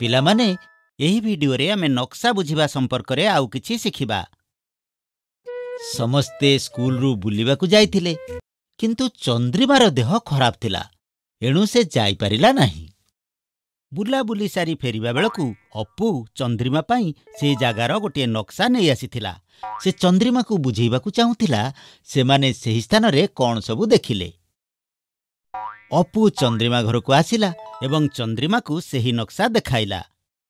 ପିଲାମାନେ ଏହି ଭିଡିଓରେ ଆମେ ନକ୍ସା ବୁଝିବା ସମ୍ପର୍କରେ ଆଉ କିଛି ଶିଖିବା ସମସ୍ତେ ସ୍କୁଲରୁ ବୁଲିବାକୁ ଯାଇଥିଲେ କିନ୍ତୁ ଚନ୍ଦ୍ରିମାର ଦେହ ଖରାପ ଥିଲା ଏଣୁ ସେ ଯାଇପାରିଲା ନାହିଁ ବୁଲାବୁଲି ସାରି ଫେରିବା ବେଳକୁ ଅପୁ ଚନ୍ଦ୍ରିମା ପାଇଁ ସେ ଜାଗାର ଗୋଟିଏ ନକ୍ସା ନେଇ ଆସିଥିଲା ସେ ଚନ୍ଦ୍ରିମାକୁ ବୁଝେଇବାକୁ ଚାହୁଁଥିଲା ସେମାନେ ସେହି ସ୍ଥାନରେ କ'ଣ ସବୁ ଦେଖିଲେ ଅପୁ ଚନ୍ଦ୍ରିମା ଘରକୁ ଆସିଲା ଏବଂ ଚନ୍ଦ୍ରିମାକୁ ସେହି ନକ୍ସା ଦେଖାଇଲା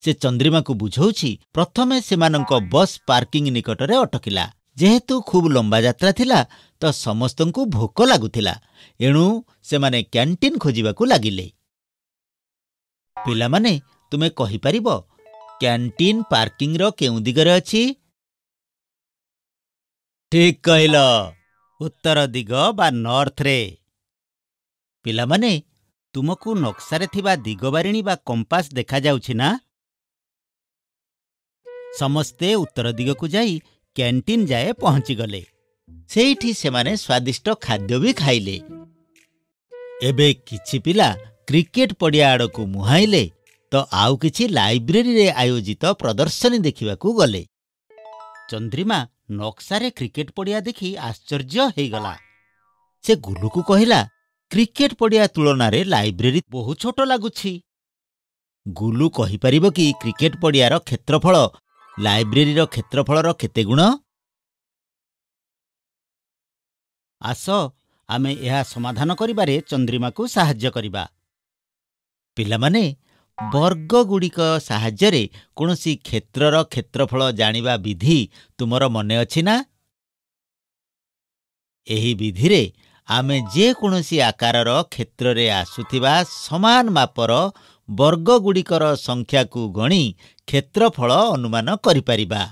ସେ ଚନ୍ଦ୍ରିମାକୁ ବୁଝଉଛି ପ୍ରଥମେ ସେମାନଙ୍କ ବସ୍ ପାର୍କିଂ ନିକଟରେ ଅଟକିଲା ଯେହେତୁ ଖୁବ୍ ଲମ୍ବା ଯାତ୍ରା ଥିଲା ତ ସମସ୍ତଙ୍କୁ ଭୋକ ଲାଗୁଥିଲା ଏଣୁ ସେମାନେ କ୍ୟାଣ୍ଟିନ୍ ଖୋଜିବାକୁ ଲାଗିଲେ ପିଲାମାନେ ତୁମେ କହିପାରିବ କ୍ୟାଣ୍ଟିନ୍ ପାର୍କିଂର କେଉଁ ଦିଗରେ ଅଛି ଠିକ୍ କହିଲ ଉତ୍ତର ଦିଗ ବା ନର୍ଥରେ ପିଲାମାନେ ତୁମକୁ ନକ୍ସାରେ ଥିବା ଦିଗବାରିଣୀ ବା କମ୍ପାସ୍ ଦେଖାଯାଉଛି ନା ସମସ୍ତେ ଉତ୍ତର ଦିଗକୁ ଯାଇ କ୍ୟାଣ୍ଟିନ୍ ଯାଏ ପହଞ୍ଚିଗଲେ ସେଇଠି ସେମାନେ ସ୍ୱାଦିଷ୍ଟ ଖାଦ୍ୟ ବି ଖାଇଲେ ଏବେ କିଛି ପିଲା କ୍ରିକେଟ୍ ପଡ଼ିଆ ଆଡ଼କୁ ମୁହାଁଇଲେ ତ ଆଉ କିଛି ଲାଇବ୍ରେରୀରେ ଆୟୋଜିତ ପ୍ରଦର୍ଶନୀ ଦେଖିବାକୁ ଗଲେ ଚନ୍ଦ୍ରିମା ନକ୍ସାରେ କ୍ରିକେଟ୍ ପଡ଼ିଆ ଦେଖି ଆଶ୍ଚର୍ଯ୍ୟ ହୋଇଗଲା ସେ ଗୁଲୁକୁ କହିଲା କ୍ରିକେଟ୍ ପଡ଼ିଆ ତୁଳନାରେ ଲାଇବ୍ରେରୀ ବହୁ ଛୋଟ ଲାଗୁଛି ଗୁଲୁ କହିପାରିବ କି କ୍ରିକେଟ୍ ପଡ଼ିଆର କ୍ଷେତ୍ରଫଳ ଲାଇବ୍ରେରୀର କ୍ଷେତ୍ରଫଳର କେତେ ଗୁଣ ଆସ ଆମେ ଏହା ସମାଧାନ କରିବାରେ ଚନ୍ଦ୍ରିମାକୁ ସାହାଯ୍ୟ କରିବା ପିଲାମାନେ ବର୍ଗଗୁଡ଼ିକ ସାହାଯ୍ୟରେ କୌଣସି କ୍ଷେତ୍ରର କ୍ଷେତ୍ରଫଳ ଜାଣିବା ବିଧି ତୁମର ମନେ ଅଛି ନା ଏହି ବିଧିରେ ଆମେ ଯେକୌଣସି ଆକାରର କ୍ଷେତ୍ରରେ ଆସୁଥିବା ସମାନ ମାପର ବର୍ଗଗୁଡ଼ିକର ସଂଖ୍ୟାକୁ ଗଣି କ୍ଷେତ୍ରଫଳ ଅନୁମାନ କରିପାରିବା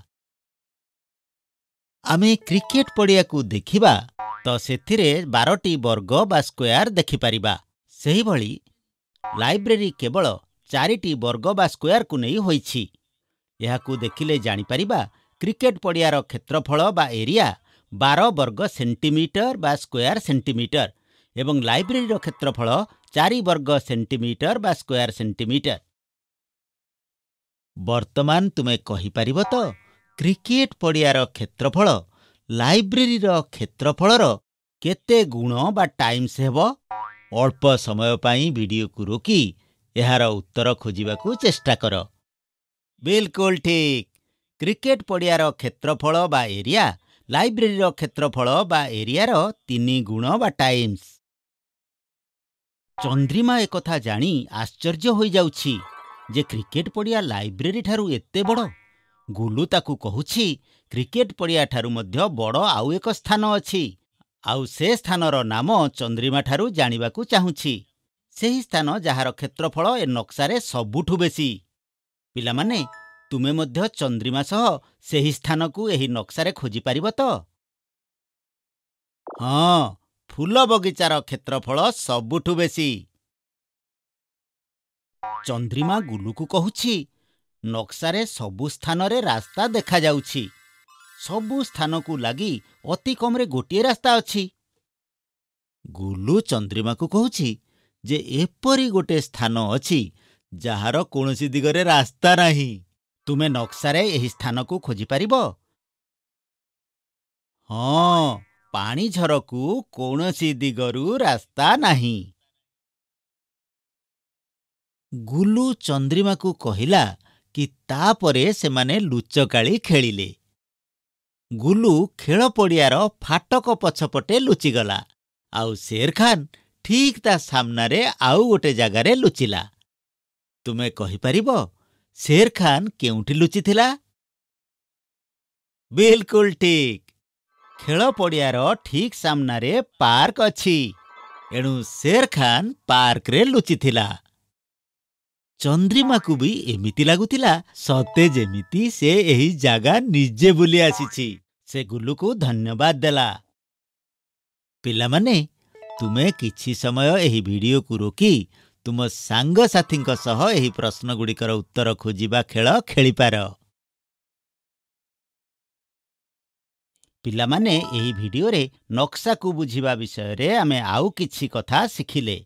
ଆମେ କ୍ରିକେଟ୍ ପଡ଼ିଆକୁ ଦେଖିବା ତ ସେଥିରେ ବାରଟି ବର୍ଗ ବା ସ୍କୋୟାର ଦେଖିପାରିବା ସେହିଭଳି ଲାଇବ୍ରେରୀ କେବଳ ଚାରିଟି ବର୍ଗ ବା ସ୍କୋୟାରକୁ ନେଇ ହୋଇଛି ଏହାକୁ ଦେଖିଲେ ଜାଣିପାରିବା କ୍ରିକେଟ୍ ପଡ଼ିଆର କ୍ଷେତ୍ରଫଳ ବା ଏରିଆ ବାର ବର୍ଗ ସେଣ୍ଟିମିଟର ବା ସ୍କୋୟାର ସେଣ୍ଟିମିଟର ଏବଂ ଲାଇବ୍ରେରୀର କ୍ଷେତ୍ରଫଳ ଚାରି ବର୍ଗ ସେଣ୍ଟିମିଟର ବା ସ୍କୋୟାର ସେଣ୍ଟିମିଟର ବର୍ତ୍ତମାନ ତୁମେ କହିପାରିବ ତ କ୍ରିକେଟ୍ ପଡ଼ିଆର କ୍ଷେତ୍ରଫଳ ଲାଇବ୍ରେରୀର କ୍ଷେତ୍ରଫଳର କେତେ ଗୁଣ ବା ଟାଇମ୍ସ ହେବ ଅଳ୍ପ ସମୟ ପାଇଁ ଭିଡ଼ିଓକୁ ରୋକି ଏହାର ଉତ୍ତର ଖୋଜିବାକୁ ଚେଷ୍ଟା କର ବିଲକୁଲ ଠିକ୍ କ୍ରିକେଟ୍ ପଡ଼ିଆର କ୍ଷେତ୍ରଫଳ ବା ଏରିଆ ଲାଇବ୍ରେରୀର କ୍ଷେତ୍ରଫଳ ବା ଏରିଆର ତିନି ଗୁଣ ବା ଟାଇମ୍ସ ଚନ୍ଦ୍ରିମା ଏକଥା ଜାଣି ଆଶ୍ଚର୍ଯ୍ୟ ହୋଇଯାଉଛି ଯେ କ୍ରିକେଟ୍ ପଡ଼ିଆ ଲାଇବ୍ରେରୀଠାରୁ ଏତେ ବଡ଼ ଗୁଲୁ ତାକୁ କହୁଛି କ୍ରିକେଟ୍ ପଡ଼ିଆଠାରୁ ମଧ୍ୟ ବଡ଼ ଆଉ ଏକ ସ୍ଥାନ ଅଛି ଆଉ ସେ ସ୍ଥାନର ନାମ ଚନ୍ଦ୍ରିମା ଠାରୁ ଜାଣିବାକୁ ଚାହୁଁଛି ସେହି ସ୍ଥାନ ଯାହାର କ୍ଷେତ୍ରଫଳ ଏ ନକ୍ସାରେ ସବୁଠୁ ବେଶୀ ପିଲାମାନେ ତୁମେ ମଧ୍ୟ ଚନ୍ଦ୍ରିମା ସହ ସେହି ସ୍ଥାନକୁ ଏହି ନକ୍ସାରେ ଖୋଜିପାରିବ ତ ହଁ ଫୁଲ ବଗିଚାର କ୍ଷେତ୍ରଫଳ ସବୁଠୁ ବେଶି ଚନ୍ଦ୍ରିମା ଗୁଲୁକୁ କହୁଛି ନକ୍ସାରେ ସବୁ ସ୍ଥାନରେ ରାସ୍ତା ଦେଖାଯାଉଛି ସବୁ ସ୍ଥାନକୁ ଲାଗି ଅତି କମ୍ରେ ଗୋଟିଏ ରାସ୍ତା ଅଛି ଗୁଲୁ ଚନ୍ଦ୍ରିମାକୁ କହୁଛି ଯେ ଏପରି ଗୋଟେ ସ୍ଥାନ ଅଛି ଯାହାର କୌଣସି ଦିଗରେ ରାସ୍ତା ନାହିଁ ତୁମେ ନକ୍ସାରେ ଏହି ସ୍ଥାନକୁ ଖୋଜିପାରିବ ହଁ ପାଣିଝରକୁ କୌଣସି ଦିଗରୁ ରାସ୍ତା ନାହିଁ ଗୁଲୁ ଚନ୍ଦ୍ରିମାକୁ କହିଲା କି ତାପରେ ସେମାନେ ଲୁଚକାଳି ଖେଳିଲେ ଗୁଲୁ ଖେଳ ପଡ଼ିଆର ଫାଟକ ପଛପଟେ ଲୁଚିଗଲା ଆଉ ଶେର ଖାନ୍ ଠିକ୍ ତା ସାମ୍ନାରେ ଆଉ ଗୋଟେ ଜାଗାରେ ଲୁଚିଲା ତୁମେ କହିପାରିବ ସେର୍ ଖାନ୍ କେଉଁଠି ଲୁଚିଥିଲା ବିଲକୁଲ ଠିକ୍ ଖେଳ ପଡ଼ିଆର ଠିକ୍ ସାମ୍ନାରେ ପାର୍କ ଅଛି ଏଣୁ ସେର୍ ଖାନ୍ ପାର୍କରେ ଲୁଚିଥିଲା ଚନ୍ଦ୍ରିମାକୁ ବି ଏମିତି ଲାଗୁଥିଲା ସତେ ଯେମିତି ସେ ଏହି ଜାଗା ନିଜେ ବୁଲି ଆସିଛି ସେ ଗୁଲୁକୁ ଧନ୍ୟବାଦ ଦେଲା ପିଲାମାନେ ତୁମେ କିଛି ସମୟ ଏହି ଭିଡ଼ିଓକୁ ରୋକି ତୁମ ସାଙ୍ଗସାଥୀଙ୍କ ସହ ଏହି ପ୍ରଶ୍ନଗୁଡ଼ିକର ଉତ୍ତର ଖୋଜିବା ଖେଳ ଖେଳିପାର ପିଲାମାନେ ଏହି ଭିଡ଼ିଓରେ ନକ୍ସାକୁ ବୁଝିବା ବିଷୟରେ ଆମେ ଆଉ କିଛି କଥା ଶିଖିଲେ